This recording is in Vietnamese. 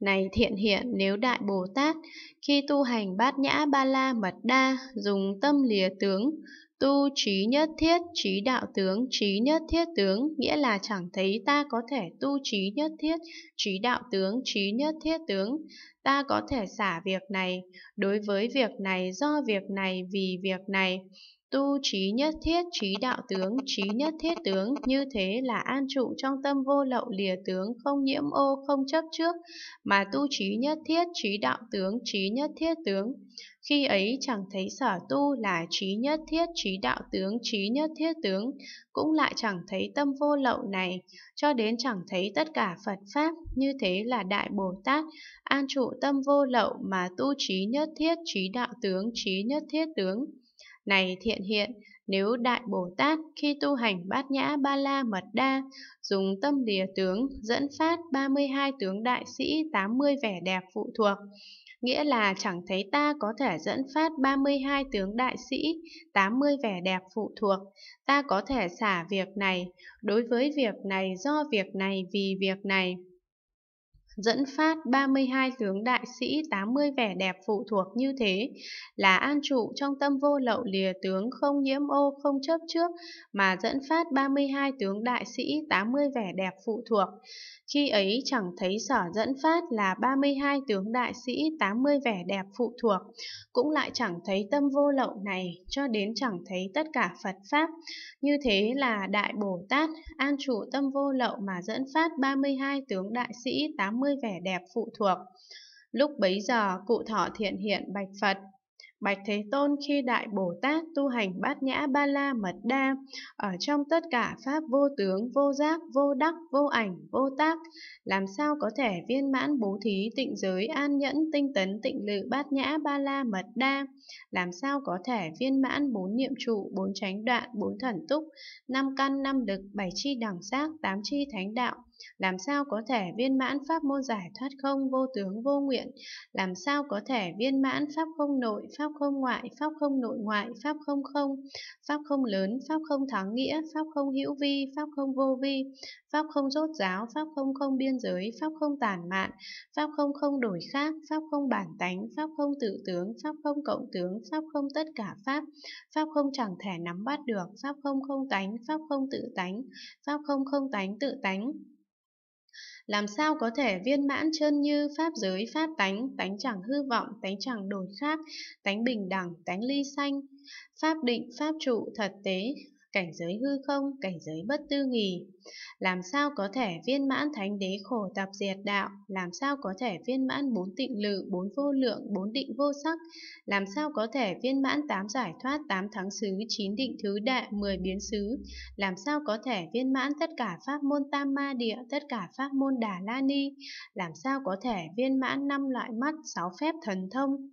Này thiện hiện nếu Đại Bồ Tát, khi tu hành bát nhã ba la mật đa, dùng tâm lìa tướng, tu trí nhất thiết, trí đạo tướng, trí nhất thiết tướng, nghĩa là chẳng thấy ta có thể tu trí nhất thiết, trí đạo tướng, trí nhất thiết tướng, ta có thể xả việc này, đối với việc này, do việc này, vì việc này. Tu trí nhất thiết trí đạo tướng, trí nhất thiết tướng, như thế là an trụ trong tâm vô lậu lìa tướng, không nhiễm ô, không chấp trước, mà tu trí nhất thiết trí đạo tướng, trí nhất thiết tướng. Khi ấy chẳng thấy sở tu là trí nhất thiết trí đạo tướng, trí nhất thiết tướng, cũng lại chẳng thấy tâm vô lậu này, cho đến chẳng thấy tất cả Phật Pháp, như thế là Đại Bồ Tát, an trụ tâm vô lậu mà tu trí nhất thiết trí đạo tướng, trí nhất thiết tướng. Này thiện hiện, nếu Đại Bồ Tát khi tu hành bát nhã ba la mật đa, dùng tâm địa tướng dẫn phát 32 tướng đại sĩ 80 vẻ đẹp phụ thuộc, nghĩa là chẳng thấy ta có thể dẫn phát 32 tướng đại sĩ, 80 vẻ đẹp phụ thuộc, ta có thể xả việc này, đối với việc này do việc này vì việc này dẫn phát 32 tướng đại sĩ 80 vẻ đẹp phụ thuộc như thế, là an trụ trong tâm vô lậu lìa tướng không nhiễm ô không chấp trước, mà dẫn phát 32 tướng đại sĩ 80 vẻ đẹp phụ thuộc. Khi ấy chẳng thấy sở dẫn phát là 32 tướng đại sĩ 80 vẻ đẹp phụ thuộc, cũng lại chẳng thấy tâm vô lậu này cho đến chẳng thấy tất cả Phật Pháp. Như thế là Đại Bồ Tát an trụ tâm vô lậu mà dẫn phát 32 tướng đại sĩ 80 mươi vẻ đẹp phụ thuộc. Lúc bấy giờ, cụ thọ thiện hiện bạch Phật. Bạch Thế Tôn khi Đại Bồ Tát tu hành bát nhã ba la mật đa, ở trong tất cả pháp vô tướng, vô giác, vô đắc, vô ảnh, vô tác, làm sao có thể viên mãn bố thí tịnh giới an nhẫn tinh tấn tịnh lự bát nhã ba la mật đa, làm sao có thể viên mãn bốn niệm trụ, bốn chánh đoạn, bốn thần túc, năm căn, năm lực, bảy chi đẳng giác, tám chi thánh đạo, làm sao có thể viên mãn pháp môn giải thoát không vô tướng vô nguyện, làm sao có thể viên mãn pháp không nội, pháp không ngoại, pháp không nội ngoại, pháp không không, pháp không lớn, pháp không thắng nghĩa, pháp không hữu vi, pháp không vô vi, pháp không rốt giáo, pháp không không biên giới, pháp không tàn mạn, pháp không không đổi khác, pháp không bản tánh, pháp không tự tướng, pháp không cộng tướng, pháp không tất cả pháp, pháp không chẳng thể nắm bắt được, pháp không không tánh, pháp không tự tánh, pháp không không tánh tự tánh, làm sao có thể viên mãn chân như pháp giới pháp tánh, tánh chẳng hư vọng, tánh chẳng đổi khác, tánh bình đẳng, tánh ly sanh, pháp định, pháp trụ, thật tế, cảnh giới hư không, cảnh giới bất tư nghì. Làm sao có thể viên mãn thánh đế khổ tập diệt đạo, làm sao có thể viên mãn bốn tịnh lự, bốn vô lượng, bốn định vô sắc, làm sao có thể viên mãn tám giải thoát, tám thắng xứ, chín định thứ đệ, mười biến xứ, làm sao có thể viên mãn tất cả pháp môn tam ma địa, tất cả pháp môn đà la ni, làm sao có thể viên mãn năm loại mắt, sáu phép thần thông,